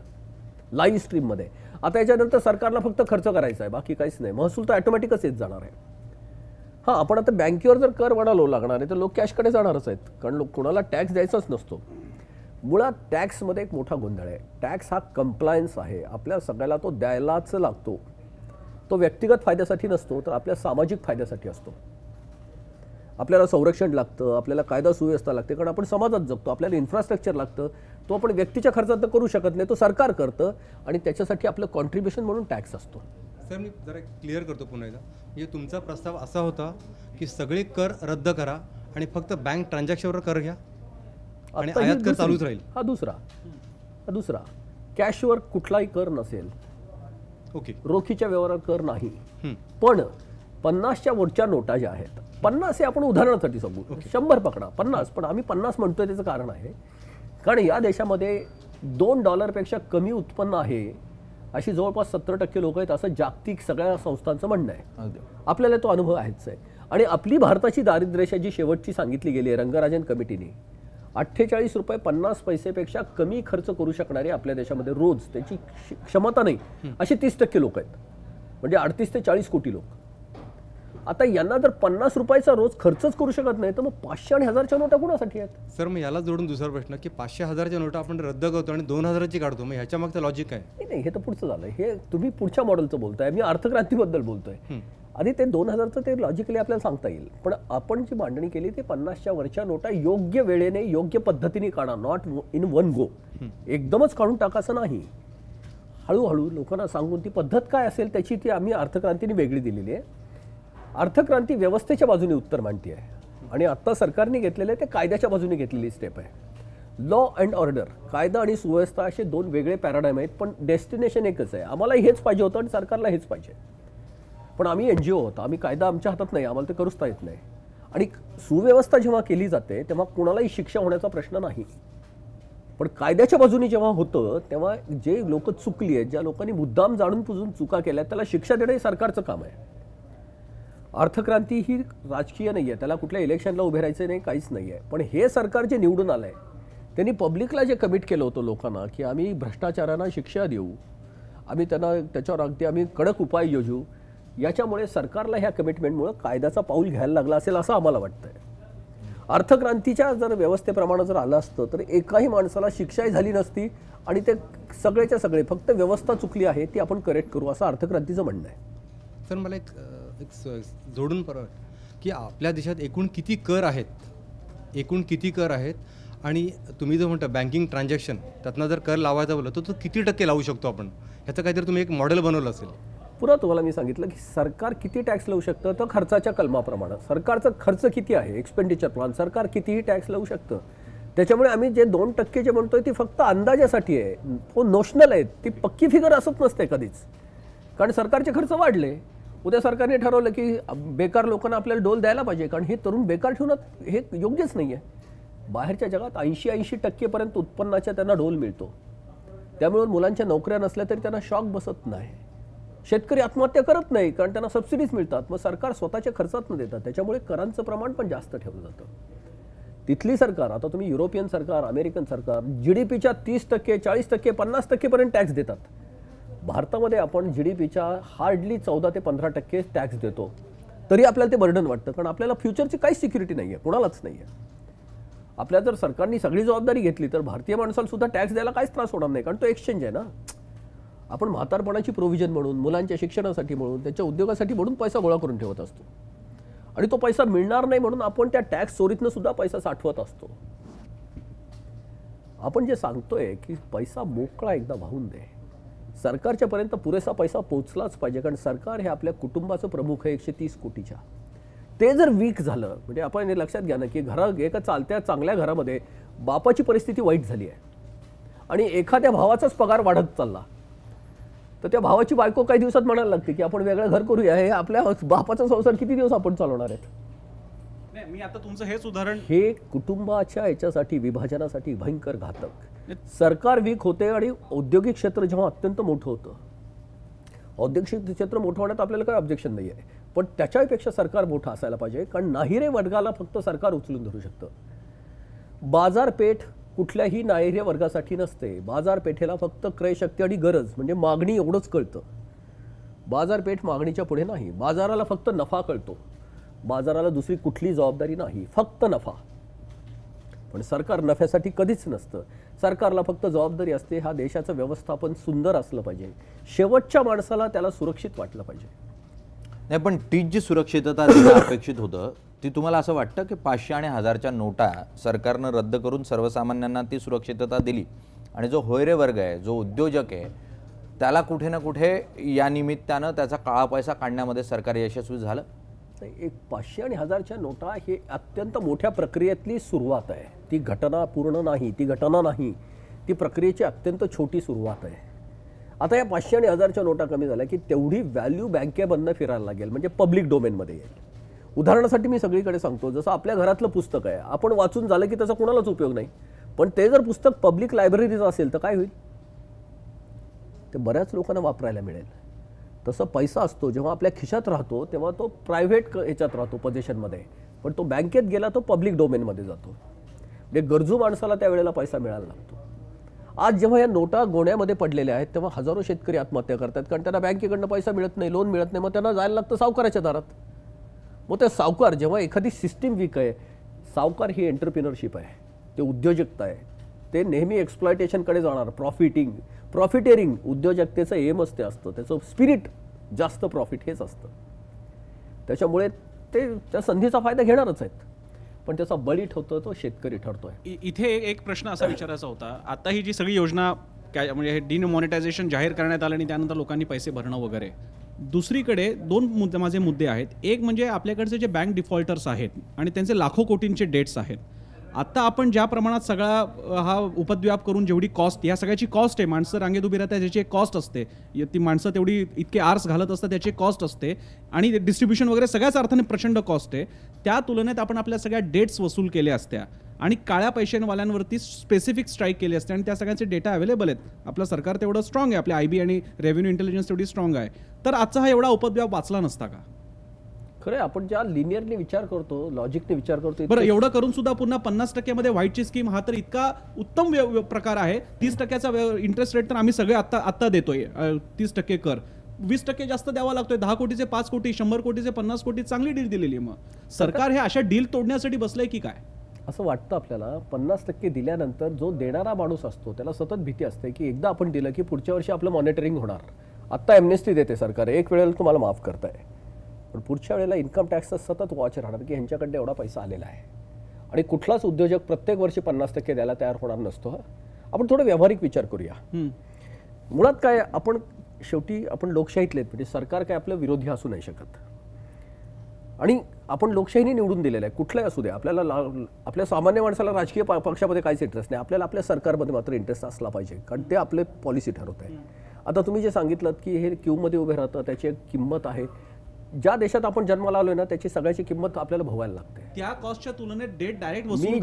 लाईव्ह स्ट्रीममध्ये आता याच्यानंतर सरकारला फक्त खर्च करायचा आहे बाकी काहीच नाही महसूल तर ॲटोमॅटिकच येत जाणार आहे हां आपण आता बँकेवर जर कर वडालो लागणार आहे तर लोक कॅशकडे जाणारच आहेत कारण लोक कोणाला टॅक्स द्यायचाच नसतो मुळात टॅक्समध्ये एक मोठा गोंधळ आहे टॅक्स हा कम्प्लायन्स आहे आपल्या सगळ्याला तो द्यायलाच लागतो तो व्यक्तिगत फायद्यासाठी नसतो तर आपल्या सामाजिक फायद्यासाठी असतो आपल्याला संरक्षण लागतं आपल्याला कायदा सुव्यवस्था लागते कारण आपण समाजात जगतो आपल्याला इन्फ्रास्ट्रक्चर लागतं तो आपण व्यक्तीच्या खर्चात तर करू शकत नाही तो सरकार करतं आणि त्याच्यासाठी आपलं कॉन्ट्रीब्युशन म्हणून टॅक्स असतो सर मी जरा क्लिअर करतो पुन्हा एकदा म्हणजे तुमचा प्रस्ताव असा होता की सगळे कर रद्द करा आणि फक्त बँक ट्रान्झॅक्शनवर कर घ्या आणि आयात कर चालूच राहील हा दुसरा हा दुसरा कॅशवर कुठलाही कर नसेल ओके रोखीच्या व्यवहारात कर नाही पण पन्नासच्या वरच्या नोटा ज्या आहेत पन्नास हे आपण उदाहरणासाठी सांगू शंभर पकडा पन्नास पण आम्ही पन्नास म्हणतोय त्याचं कारण आहे कारण या देशामध्ये दोन डॉलरपेक्षा कमी उत्पन्न आहे अशी जवळपास सत्तर टक्के लोक आहेत असं जागतिक सगळ्या संस्थांचं म्हणणं आहे आपल्याला तो अनुभव आहेच आहे आणि आपली भारताची दारिद्र्यशा जी शेवटची सांगितली गेली आहे रंगराजन कमिटीने अठ्ठेचाळीस रुपये पन्नास पैसेपेक्षा कमी खर्च करू शकणारे आपल्या देशामध्ये रोज त्याची क्षमता नाही अशी तीस टक्के लोक आहेत म्हणजे अडतीस ते चाळीस कोटी लोक आता यांना जर पन्नास रुपयाचा रोज खर्चच करू शकत नाही तर मग पाचशे आणि हजारच्या नोटा कुणासाठी आहेत सर मग याला जोडून दुसरा प्रश्न की पाचशे हजारच्या नोटा आपण रद्द करतो आणि दोन हजाराची काढतो मग ह्याच्या मागचं लॉजिक आहे नाही नाही हे तर पुढचं झालं हे तुम्ही पुढच्या मॉडेलचं बोलताय मी अर्थक्रांतीबद्दल बोलतोय आधी ते दोन हजारचं ते लॉजिकली आपल्याला सांगता येईल पण आपण जी मांडणी केली ते पन्नासच्या वरच्या नोटा योग्य वेळेने योग्य पद्धतीने काढा नॉट इन वन गो एकदमच काढून टाकायचं नाही हळूहळू लोकांना सांगून ती पद्धत काय असेल त्याची ती आम्ही अर्थक्रांतीने वेगळी दिलेली आहे अर्थक्रांती व्यवस्थेच्या बाजूने उत्तर मांडती आहे आणि आत्ता सरकारने घेतलेले ते कायद्याच्या बाजूने घेतलेली स्टेप आहे लॉ अँड ऑर्डर कायदा आणि सुव्यवस्था असे दोन वेगळे पॅराडाईम आहेत पण डेस्टिनेशन एकच आहे आम्हाला हेच पाहिजे होतं आणि सरकारला हेच पाहिजे पण आम्ही एन जी ओ होतो आम्ही कायदा आमच्या हातात नाही आम्हाला ते करूचता येत नाही आणि सुव्यवस्था जेव्हा केली जाते तेव्हा कोणालाही शिक्षा होण्याचा प्रश्न नाही पण कायद्याच्या बाजूने जेव्हा होतं तेव्हा जे लोक चुकली आहेत ज्या लोकांनी मुद्दाम जाणून पुजून चुका केल्या त्याला शिक्षा देणं हे सरकारचं काम आहे अर्थक्रांती ही राजकीय नाही आहे त्याला कुठल्या इलेक्शनला उभे राहायचं नाही काहीच नाही आहे पण हे सरकार जे निवडून आलं आहे त्यांनी पब्लिकला जे कमिट केलं होतं लोकांना की आम्ही भ्रष्टाचारांना शिक्षा देऊ आम्ही त्यांना त्याच्यावर अगदी आम्ही कडक उपाय योजू याच्यामुळे सरकारला ह्या कमिटमेंटमुळं कायद्याचा पाऊल घ्यायला लागला असेल असं आम्हाला वाटतं आहे अर्थक्रांतीच्या जर व्यवस्थेप्रमाणे जर आलं असतं तर एकाही माणसाला शिक्षाही झाली नसती आणि ते सगळेच्या सगळे फक्त व्यवस्था चुकली आहे ती आपण करेक्ट करू असं अर्थक्रांतीचं म्हणणं आहे सर मला एक एक जोडून परत की आपल्या देशात एकूण किती कर आहेत एकूण किती कर आहेत आणि तुम्ही जर म्हणता बँकिंग ट्रान्झॅक्शन त्यातनं जर कर लावायचा बोलला तर तो किती टक्के लावू शकतो आपण ह्याचं काहीतरी तुम्ही एक मॉडेल बनवलं असेल पुरा तुम्हाला मी सांगितलं की सरकार किती टॅक्स लावू शकतं तर खर्चाच्या कलमाप्रमाणे सरकारचा खर्च किती आहे एक्सपेंडिचर प्लान सरकार कितीही टॅक्स लावू शकतं त्याच्यामुळे आम्ही जे दोन टक्के जे म्हणतोय ती फक्त अंदाजासाठी आहे तो नोशनल आहे ती पक्की फिगर असत नसते कधीच कारण सरकारचे खर्च वाढले उद्या सरकारने ठरवलं की बेकार लोकांना आपल्याला डोल द्यायला पाहिजे कारण हे तरुण बेकार ठेवणं हे योग्यच नाही आहे बाहेरच्या जगात ऐंशी ऐंशी टक्केपर्यंत उत्पन्नाच्या त्यांना डोल मिळतो त्यामुळे मुलांच्या नोकऱ्या नसल्या तरी त्यांना शॉक बसत नाही शेतकरी आत्महत्या करत नाही कारण त्यांना सबसिडीज मिळतात मग सरकार स्वतःच्या खर्चात न देतात त्याच्यामुळे करांचं प्रमाण पण जास्त ठेवलं जातं तिथली सरकार आता तुम्ही युरोपियन सरकार अमेरिकन सरकार जी डी पीच्या तीस टक्के चाळीस टक्के पन्नास टक्केपर्यंत टॅक्स देतात भारतामध्ये आपण जी डी पीच्या हार्डली चौदा ते पंधरा टक्के टॅक्स देतो तरी आपल्याला ते बर्डन वाटतं कारण आपल्याला फ्युचरची काहीच सिक्युरिटी नाही आहे कोणालाच नाही आहे आपल्या जर सरकारने सगळी जबाबदारी घेतली तर भारतीय माणसाला सुद्धा टॅक्स द्यायला काहीच त्रास होणार नाही कारण तो एक्सचेंज आहे ना आपण म्हातारपणाची प्रोव्हिजन म्हणून मुलांच्या शिक्षणासाठी म्हणून त्यांच्या उद्योगासाठी म्हणून पैसा गोळा करून ठेवत असतो आणि तो पैसा मिळणार नाही म्हणून आपण त्या टॅक्स चोरीतनं सुद्धा पैसा साठवत असतो आपण जे सांगतोय की पैसा मोकळा एकदा वाहून दे सरकारच्या पर्यंत पुरेसा पैसा पोचलाच पाहिजे कारण सरकार हे आपल्या कुटुंबाचं प्रमुख आहे एकशे तीस कोटीच्या ते जर वीक झालं म्हणजे आपण हे लक्षात घ्या ना की घर एका चालत्या चांगल्या घरामध्ये बापाची परिस्थिती वाईट झाली आहे आणि एखाद्या भावाचाच पगार वाढत चालला तर त्या भावाची बायको काही दिवसात म्हणायला लागते की आपण वेगळं घर करूया हे आपल्या बापाचा संसार किती दिवस आपण चालवणार आहेत मी आता तुमचं हेच उदाहरण हे कुटुंबाच्या याच्यासाठी विभाजनासाठी भयंकर घातक सरकार वीक होते आणि औद्योगिक क्षेत्र जेव्हा अत्यंत मोठं होतं औद्योगिक क्षेत्र मोठं होण्यात आपल्याला काही ऑब्जेक्शन नाही आहे पण त्याच्यापेक्षा सरकार मोठं असायला पाहिजे कारण नाहिरे वर्गाला फक्त सरकार उचलून धरू शकतं बाजारपेठ कुठल्याही नाहिरे वर्गासाठी नसते बाजारपेठेला फक्त क्रयशक्ती आणि गरज म्हणजे मागणी एवढंच कळतं बाजारपेठ मागणीच्या पुढे नाही बाजाराला फक्त नफा कळतो बाजाराला दुसरी कुठली जबाबदारी नाही फक्त नफा पण सरकार नफ्यासाठी कधीच नसतं सरकारला फक्त जबाबदारी असते हा देशाचं व्यवस्थापन सुंदर असलं पाहिजे शेवटच्या माणसाला त्याला सुरक्षित वाटलं पाहिजे नाही पण तीच जी सुरक्षितता अपेक्षित होतं ती तुम्हाला असं वाटतं की पाचशे आणि हजारच्या नोटा सरकारनं रद्द करून सर्वसामान्यांना ती सुरक्षितता दिली आणि जो होयरे वर्ग आहे जो उद्योजक आहे त्याला कुठे ना कुठे या निमित्तानं त्याचा काळा पैसा काढण्यामध्ये सरकार यशस्वी झालं एक पाचशे आणि हजारच्या नोटा हे अत्यंत मोठ्या प्रक्रियेतली सुरुवात आहे ती घटना पूर्ण नाही ती घटना नाही ती प्रक्रियेची अत्यंत छोटी सुरुवात आहे आता या पाचशे आणि हजारच्या नोटा कमी झाल्या की तेवढी व्हॅल्यू बँकेबंद फिरायला लागेल म्हणजे पब्लिक डोमेनमध्ये येईल उदाहरणासाठी मी सगळीकडे सांगतो जसं आपल्या घरातलं पुस्तक आहे आपण वाचून झालं की त्याचा कोणालाच उपयोग नाही पण ते जर पुस्तक पब्लिक लायब्ररीचं असेल तर काय होईल ते बऱ्याच लोकांना वापरायला मिळेल तसं पैसा असतो जेव्हा आपल्या खिशात राहतो तेव्हा तो प्रायव्हेट क ह्याच्यात राहतो पोझिशनमध्ये पण तो बँकेत गेला तो पब्लिक डोमेनमध्ये जातो म्हणजे गरजू माणसाला त्यावेळेला पैसा मिळायला लागतो आज जेव्हा या नोटा गोण्यामध्ये पडलेल्या आहेत तेव्हा हजारो शेतकरी आत्महत्या करतात कारण त्यांना बँकेकडनं पैसा मिळत नाही लोन मिळत नाही मग त्यांना जायला लागतं सावकाराच्या दारात मग ते सावकार जेव्हा एखादी सिस्टीम वीक आहे सावकार ही एंटरप्रिनरशिप आहे ते उद्योजकता आहे ते नेहमी एक्सप्लॉयटेशनकडे जाणार प्रॉफिटिंग प्रॉफिटेरिंग उद्योजकतेचं एमच ते असतं त्याचं स्पिरिट जास्त प्रॉफिट हेच असतं त्याच्यामुळे ते त्या संधीचा फायदा घेणारच आहेत पण त्याचा बळी ठेवतो तो शेतकरी ठरतोय इथे एक प्रश्न असा विचारायचा होता आता ही जी सगळी योजना काय म्हणजे हे डिनमॉनिटायझेशन जाहीर करण्यात आलं आणि त्यानंतर लोकांनी पैसे भरणं वगैरे दुसरीकडे दोन मुद्दे माझे मुद्दे आहेत एक म्हणजे आपल्याकडचे जे बँक डिफॉल्टर्स आहेत आणि त्यांचे लाखो कोटींचे डेट्स आहेत आत्ता आपण ज्या प्रमाणात सगळा हा उपद्व्याप करून जेवढी कॉस्ट ह्या सगळ्याची कॉस्ट आहे माणसं रांगेत उभी राहतात त्याची एक कॉस्ट असते ती माणसं तेवढी इतके आर्स घालत असतात त्याची कॉस्ट असते आणि डिस्ट्रीब्युशन वगैरे सगळ्याच अर्थाने प्रचंड कॉस्ट आहे त्या तुलनेत आपण आपल्या सगळ्या डेट्स वसूल केल्या असत्या आणि काळ्या पैशांवाल्यांवरती स्पेसिफिक स्ट्राईक केली असते आणि त्या सगळ्यांचे डेटा अवेलेबल आहेत आपलं सरकार तेवढं स्ट्रॉंग आहे आपल्या आय बी आणि रेव्हेन्यू इंटेलिजन्स तेवढी स्ट्रॉंग आहे तर आजचा हा एवढा उपद्व्याप वाचला नसता का खरं आपण ज्या लिनियरली विचार करतो लॉजिकने विचार करतो बरं एवढं करून सुद्धा पुन्हा पन्नास टक्क्यामध्ये व्हाईटची स्कीम हा तर इतका उत्तम प्रकार आहे तीस टक्क्याचा इंटरेस्ट रेट तर आम्ही सगळे आत्ता आत्ता देतोय तीस टक्के कर वीस टक्के जास्त द्यावा लागतोय दहा कोटीचे पाच कोटी शंभर कोटीचे पन्नास कोटी चांगली डील दिलेली मग सरकार हे अशा डील तोडण्यासाठी बसलंय की काय असं वाटतं आपल्याला पन्नास टक्के दिल्यानंतर जो देणारा माणूस असतो त्याला सतत भीती असते की एकदा आपण दिलं की पुढच्या वर्षी आपलं मॉनिटरिंग होणार आत्ता एमनेस्टी देते सरकार एक वेळेला तुम्हाला माफ करताय पण पुढच्या वेळेला इन्कम टॅक्सचं सतत वॉच राहणार की ह्यांच्याकडनं एवढा पैसा आलेला आहे आणि कुठलाच उद्योजक प्रत्येक वर्षी पन्नास टक्के द्यायला तयार होणार नसतो आपण थोडं व्यावहारिक विचार करूया मुळात काय आपण शेवटी आपण लोकशाहीतले म्हणजे सरकार काय आपलं विरोधी असू नाही शकत आणि आपण लोकशाहीने निवडून दिलेलं आहे कुठलाही असू दे आपल्याला आपल्या सामान्य माणसाला राजकीय पक्षामध्ये काहीच इंटरेस्ट नाही आपल्याला आपल्या सरकारमध्ये मात्र इंटरेस्ट असला पाहिजे कारण ते आपले पॉलिसी ठरवत आहे आता तुम्ही जे सांगितलं की हे क्यूमध्ये उभे राहतं त्याची एक किंमत आहे ज्या देशात आपण जन्माला आलोय ना त्याची सगळ्याची किंमत आपल्याला भोगायला लागते त्या कॉस्टच्या तुलनेत डेट डायरेक्ट वसूल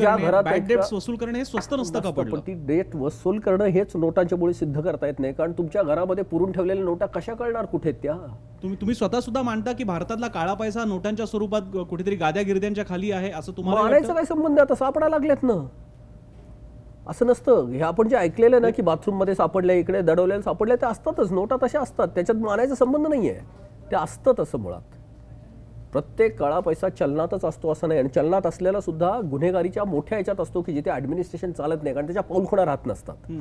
डेट वसूल करणे हे स्वस्त नसतं का पण ती डेट वसूल करणं हेच नोटांच्या मुळे सिद्ध करता येत नाही कारण तुमच्या घरामध्ये पुरून ठेवलेल्या नोटा कशा कळणार कुठे त्या तुम्ही तुम्ही स्वतः सुद्धा मानता की भारतातला काळा पैसा नोटांच्या स्वरूपात कुठेतरी गाद्या गिरद्यांच्या खाली आहे असं तुम्हाला मानायचं काय संबंध आता सापडा लागलेत ना असं नसतं हे आपण जे ऐकलेलं ना की बाथरूममध्ये सापडले इकडे दडवलेलं सापडले ते असतातच नोटा तशा असतात त्याच्यात मानायचा संबंध नाही ते असतं तसं मुळात प्रत्येक काळा पैसा चलनातच असतो असं नाही आणि चलनात असलेला सुद्धा गुन्हेगारीच्या मोठ्या याच्यात असतो की जिथे ऍडमिनिस्ट्रेशन चालत नाही कारण त्याच्या पाऊलखुणा राहत नसतात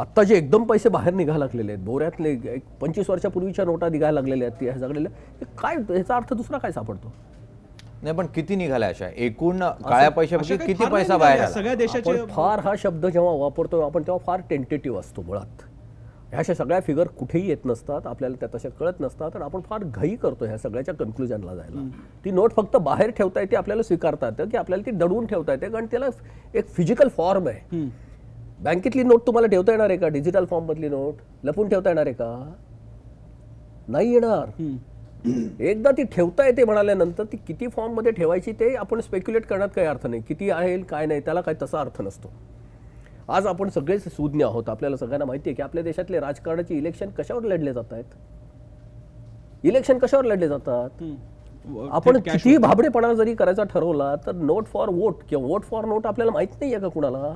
आत्ता जे एकदम पैसे बाहेर निघायला लागलेले आहेत बोऱ्यातले एक पंचवीस वर्षापूर्वीच्या नोटा निघायला लागलेल्या आहेत ह्या सगळ्याला काय ह्याचा अर्थ दुसरा काय सापडतो नाही पण किती निघाल्या अशा एकूण काळ्या पैशापैकी किती पैसा बाहेर सगळ्या देशाचे फार हा शब्द जेव्हा वापरतो आपण तेव्हा फार टेंटेटिव्ह असतो मुळात ह्या अशा सगळ्या फिगर कुठेही येत नसतात आपल्याला त्या तशा कळत नसतात आणि आपण फार घाई करतो ह्या सगळ्याच्या कन्क्लुजनला जायला ती नोट फक्त बाहेर ठेवता येते आपल्याला स्वीकारता येतं की आपल्याला ती दडवून ठेवता येते कारण त्याला एक फिजिकल फॉर्म आहे बँकेतली नोट तुम्हाला ठेवता येणार आहे का डिजिटल फॉर्ममधली नोट लपून ठेवता येणार आहे का नाही येणार एकदा ती ठेवता येते म्हणाल्यानंतर ती किती फॉर्म मध्ये ठेवायची ते आपण स्पेक्युलेट करण्यात काही अर्थ नाही किती आहे काय नाही त्याला काही तसा अर्थ नसतो आज आपण सगळेच सुज्ञ आहोत आपल्याला सगळ्यांना माहिती आहे की आपल्या देशातले राजकारणाचे इलेक्शन कशावर लढले जात आहेत इलेक्शन कशावर लढले जातात आपण किती भाबडेपणा जरी करायचा ठरवला तर नोट फॉर वोट किंवा वोट फॉर नोट आपल्याला माहित नाही आहे का कुणाला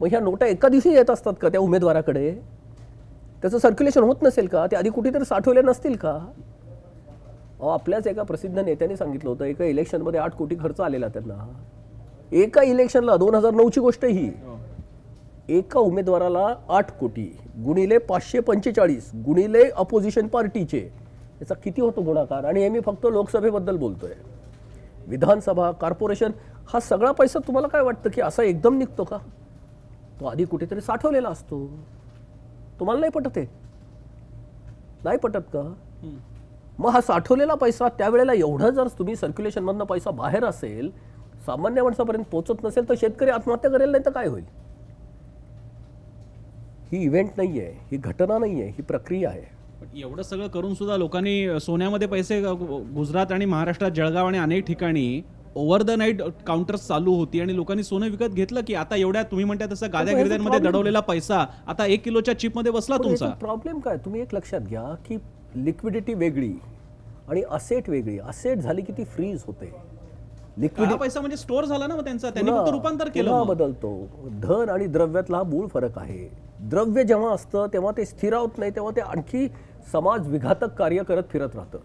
मग ह्या नोटा एका दिवशी येत असतात का त्या उमेदवाराकडे त्याचं सर्क्युलेशन होत नसेल का ते आधी कुठेतरी साठवल्या नसतील का आपल्याच एका प्रसिद्ध नेत्याने सांगितलं होतं एका इलेक्शनमध्ये आठ कोटी खर्च आलेला त्यांना एका इलेक्शनला दोन हजार नऊची गोष्ट ही हो. एका उमेदवाराला आठ कोटी गुणिले पाचशे पंचेचाळीस गुणिले अपोजिशन पार्टीचे याचा किती होतो गुणाकार आणि हे मी फक्त लोकसभेबद्दल बोलतो आहे विधानसभा कॉर्पोरेशन हा सगळा पैसा तुम्हाला काय वाटतं की असा एकदम निघतो का तो आधी कुठेतरी साठवलेला असतो तुम्हाला नाही पटत आहे नाही पटत का मग हा साठवलेला पैसा त्यावेळेला एवढा जर तुम्ही सर्क्युलेशनमधनं पैसा बाहेर असेल सामान्य माणसापर्यंत पोचत नसेल तर शेतकरी आत्महत्या करेल नाही तर काय होईल ही इव्हेंट नाही आहे ही घटना नाही आहे ही प्रक्रिया आहे एवढं सगळं करून सुद्धा लोकांनी सोन्यामध्ये पैसे गुजरात आणि महाराष्ट्रात जळगाव आणि अनेक ठिकाणी ओव्हर द नाईट काउंटर्स चालू होती आणि लोकांनी सोनं विकत घेतलं की आता एवढ्या तुम्ही म्हणता तसं गाद्या गिरद्यांमध्ये दडवलेला पैसा आता एक किलोच्या चिपमध्ये बसला तुमचा प्रॉब्लेम काय तुम्ही एक लक्षात घ्या की लिक्विडिटी वेगळी आणि असेट वेगळी असेट झाली की ती फ्रीज होते लिक्विड पैसा म्हणजे स्टोअर झाला ना त्यांचा त्यांनी फक्त रूपांतर केलं बदलतो धन आणि द्रव्यातला हा मूळ फरक आहे द्रव्य जेव्हा असतं तेव्हा ते स्थिरावत नाही तेव्हा ते आणखी समाज विघातक कार्य करत फिरत राहतं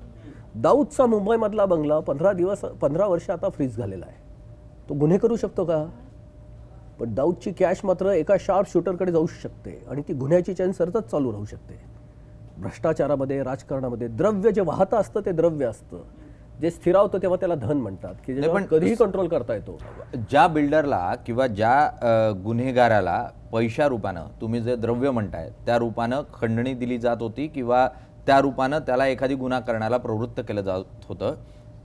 दाऊदचा मुंबईमधला बंगला पंधरा दिवस पंधरा वर्ष आता फ्रीज झालेला आहे तो गुन्हे करू शकतो का पण दाऊदची कॅश मात्र एका शार्प शूटरकडे जाऊ शकते आणि ती गुन्ह्याची चैन सरतच चालू राहू शकते भ्रष्टाचारामध्ये राजकारणामध्ये द्रव्य जे वाहतं असतं ते द्रव्य असतं जे स्थिरावतं तेव्हा त्याला धन म्हणतात की पण कधीही कंट्रोल करता येतो ज्या बिल्डरला किंवा ज्या गुन्हेगाराला पैशा रूपानं तुम्ही जे द्रव्य म्हणताय त्या रूपानं खंडणी दिली जात होती किंवा त्या रूपानं त्याला एखादी गुन्हा करण्याला प्रवृत्त केलं जात होतं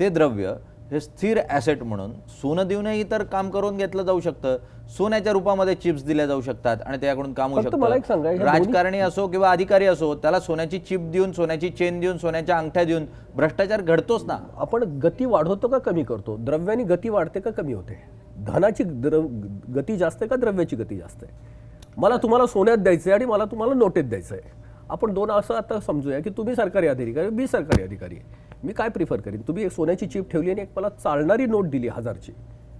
ते द्रव्य हे स्थिर ॲसेट म्हणून सोनं देऊनही तर काम करून घेतलं जाऊ शकतं सोन्याच्या रूपामध्ये चिप्स दिल्या जाऊ शकतात आणि त्याकडून काम होऊ शकतं राजकारणी असो किंवा अधिकारी असो त्याला सोन्याची चिप देऊन सोन्याची चेन देऊन सोन्याच्या अंगठ्या देऊन भ्रष्टाचार घडतोच ना आपण गती वाढवतो का कमी करतो द्रव्यानी गती वाढते का कमी होते धनाची द्रव गती जास्त आहे का द्रव्याची गती जास्त आहे मला तुम्हाला सोन्यात द्यायचं आहे आणि मला तुम्हाला नोटेत द्यायचं आहे आपण दोन असं आता समजूया की तुम्ही सरकारी अधिकारी मी सरकारी अधिकारी आहे मी काय प्रिफर करेन तुम्ही एक सोन्याची चिप ठेवली आणि एक मला चालणारी नोट दिली हजारची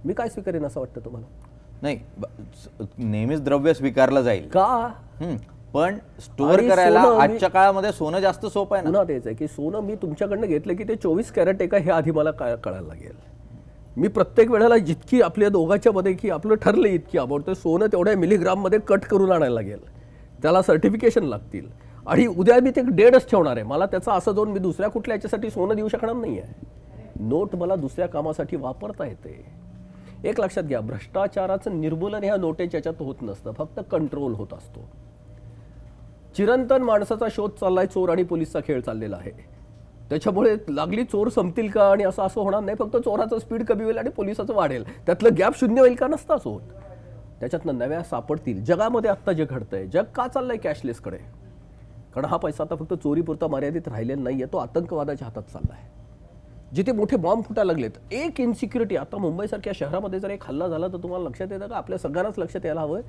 मी काय स्वीकारेन असं वाटतं तुम्हाला नाही नेहमीच द्रव्य स्वीकारलं जाईल का पण स्टोर करायला आजच्या काळामध्ये सोनं जास्त सोपं आहे ना तेच आहे की सोनं मी तुमच्याकडनं घेतलं की ते चोवीस कॅरेट एका हे आधी मला काय कळायला लागेल मी प्रत्येक वेळेला जितकी आपल्या दोघाच्या मध्ये की आपलं ठरलं इतकी आवडतं सोनं तेवढ्या मिलीग्राम मध्ये कट करून आणायला लागेल त्याला सर्टिफिकेशन लागतील आणि उद्या मी ते डेडच ठेवणार आहे मला त्याचा असं जाऊन मी दुसऱ्या कुठल्या याच्यासाठी सोनं देऊ शकणार नाही आहे नोट मला दुसऱ्या कामासाठी वापरता येते एक लक्षात घ्या भ्रष्टाचाराचं निर्मूलन ह्या नोटेच्या याच्यात होत नसतं फक्त कंट्रोल होत असतो चिरंतन माणसाचा शोध चाललाय चोर आणि पोलिसचा खेळ चाललेला आहे त्याच्यामुळे लागली चोर संपतील का आणि असं असं होणार नाही फक्त चोराचं स्पीड कमी होईल आणि पोलिसाचं वाढेल त्यातलं गॅप शून्य होईल का नसताच होत त्याच्यातनं नव्या सापडतील जगामध्ये आत्ता जे घडतंय जग का चाललंय कॅशलेसकडे कारण हा पैसा आता फक्त चोरीपुरता मर्यादित राहिलेला नाही आहे तो आतंकवादाच्या हातात चालला आहे जिथे मोठे बॉम्ब फुटायला लागलेत एक इन्सिक्युरिटी आता मुंबईसारख्या शहरामध्ये जर एक हल्ला झाला तर तुम्हाला लक्षात येतं का आपल्या सगळ्यांनाच लक्षात यायला हवं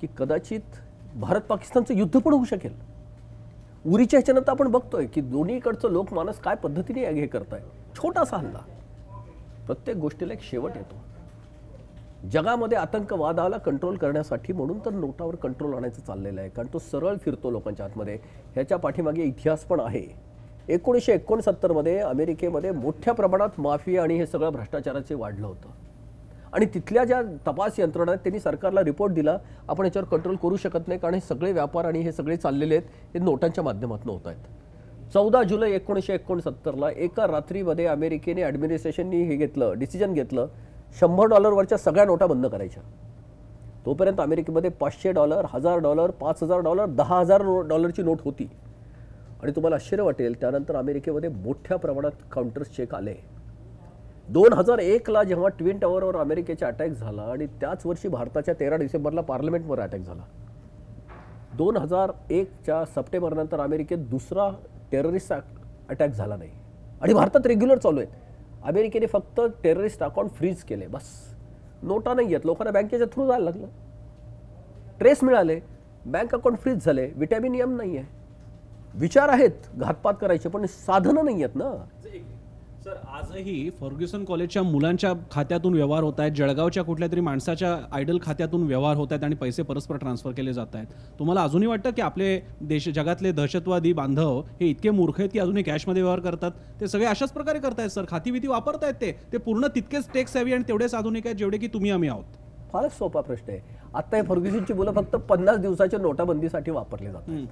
की कदाचित भारत पाकिस्तानचं युद्ध पण होऊ शकेल उरीच्या ह्याच्यानंतर आपण बघतोय की दोन्हीकडचं लोकमानस काय पद्धतीने हे करत आहे छोटासा हल्ला प्रत्येक गोष्टीला एक शेवट येतो जगामध्ये आतंकवादाला कंट्रोल करण्यासाठी म्हणून तर नोटावर कंट्रोल आणायचं चाललेलं आहे कारण तो सरळ फिरतो लोकांच्या आतमध्ये ह्याच्या पाठीमागे इतिहास पण आहे एकोणीसशे एकोणसत्तरमध्ये अमेरिकेमध्ये मोठ्या प्रमाणात माफिया आणि हे सगळं भ्रष्टाचाराचे वाढलं होतं आणि तिथल्या ज्या तपास यंत्रणा आहेत त्यांनी सरकारला रिपोर्ट दिला आपण याच्यावर कंट्रोल करू शकत नाही कारण हे सगळे व्यापार आणि हे सगळे चाललेले आहेत हे नोटांच्या माध्यमातून होत आहेत चौदा जुलै एकोणीसशे एकोणसत्तरला एका रात्रीमध्ये अमेरिकेने ॲडमिनिस्ट्रेशननी हे घेतलं डिसिजन घेतलं शंभर डॉलरवरच्या सगळ्या नोटा बंद करायच्या तोपर्यंत अमेरिकेमध्ये पाचशे डॉलर हजार डॉलर पाच हजार डॉलर दहा हजार डॉलरची नोट होती आणि तुम्हाला आश्चर्य वाटेल त्यानंतर अमेरिकेमध्ये मोठ्या प्रमाणात काउंटर्स चेक आले दोन हजार एकला जेव्हा ट्विन टॉवरवर अमेरिकेचा अटॅक झाला आणि त्याच वर्षी भारताच्या तेरा डिसेंबरला पार्लमेंटवर अटॅक झाला दोन हजार एकच्या सप्टेंबरनंतर अमेरिकेत दुसरा टेररिस्ट अटॅक झाला नाही आणि भारतात रेग्युलर चालू आहे अमेरिकेने फक्त टेररिस्ट अकाउंट फ्रीज केले बस नोटा नाही आहेत लोकांना बँकेच्या थ्रू जायला लागलं ट्रेस मिळाले बँक अकाउंट फ्रीज झाले विटॅमिन एम नाही आहे विचार आहेत घातपात करायचे पण साधनं नाही आहेत ना सर आजही फर्ग्युसन कॉलेजच्या मुलांच्या खात्यातून व्यवहार होत आहेत जळगावच्या कुठल्या तरी माणसाच्या आयडल खात्यातून व्यवहार होत आहेत आणि पैसे परस्पर ट्रान्सफर केले जात आहेत तुम्हाला अजूनही वाटतं की आपले देश जगातले दहशतवादी बांधव हे इतके मूर्ख आहेत की अजूनही कॅशमध्ये व्यवहार करतात ते सगळे अशाच प्रकारे करतायत सर खातीविती वापरतायत ते ते पूर्ण तितकेच टेक्स हॅवी आणि तेवढेच आधुनिक आहेत जेवढे की तुम्ही आम्ही आहोत फारच सोपा प्रश्न आहे आता हे फर्ग्युसनची मुलं फक्त पन्नास दिवसाच्या नोटाबंदीसाठी वापरले जातात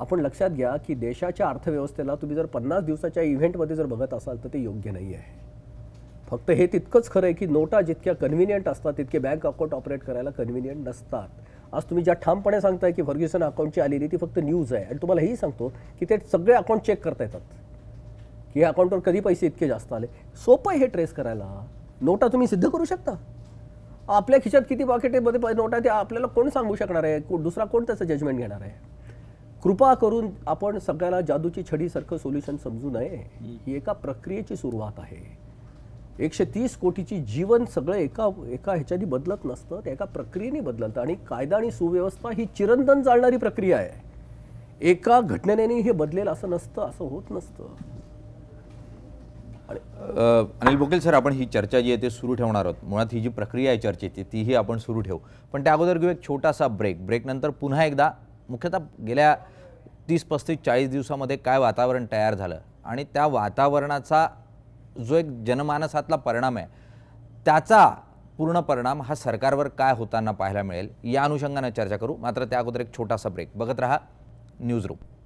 आपण लक्षात घ्या की देशाच्या अर्थव्यवस्थेला तुम्ही जर पन्नास दिवसाच्या इव्हेंटमध्ये जर बघत असाल तर ते योग्य नाही आहे फक्त हे तितकंच खरं आहे की नोटा जितक्या कन्व्हिनियंट असतात तितके बँक अकाउंट ऑपरेट करायला कन्व्हिनियंट नसतात आज तुम्ही ज्या ठामपणे सांगताय की फर्ग्युसन अकाउंटची आलेली ती फक्त न्यूज आहे आणि तुम्हाला हेही सांगतो की ते सगळे अकाउंट चेक करता येतात की या अकाउंटवर कधी पैसे इतके जास्त आले सोपं आहे हे ट्रेस करायला नोटा तुम्ही सिद्ध करू शकता आपल्या खिशात किती पॉकेटमध्ये नोटा ते आपल्याला कोण सांगू शकणार आहे दुसरा कोण त्याचं जजमेंट घेणार आहे कृपा करून आपण सगळ्याला जादूची छडीसारखं सोल्युशन समजू नये ही एका प्रक्रियेची सुरुवात आहे एकशे तीस कोटीची जीवन सगळं एका एका ह्याच्यानी बदलत नसतं ते एका प्रक्रियेने बदलतं आणि कायदा आणि सुव्यवस्था ही चिरंतन चालणारी प्रक्रिया आहे एका घटनेने हे बदलेल असं नसतं असं होत नसतं अनिल बोकेल सर आपण ही चर्चा जी आहे ते सुरू ठेवणार आहोत मुळात ही जी प्रक्रिया आहे चर्चेची तीही आपण सुरू ठेवू पण त्या अगोदर घेऊ एक छोटासा ब्रेक ब्रेकनंतर पुन्हा एकदा मुख्यतः गेल्या तीस पस्तीस चाळीस दिवसामध्ये काय वातावरण तयार झालं आणि त्या वातावरणाचा जो एक जनमानसातला परिणाम आहे त्याचा पूर्ण परिणाम हा सरकारवर काय होताना पाहायला मिळेल या अनुषंगाने चर्चा करू मात्र त्या अगोदर एक छोटासा ब्रेक बघत रहा न्यूज रूम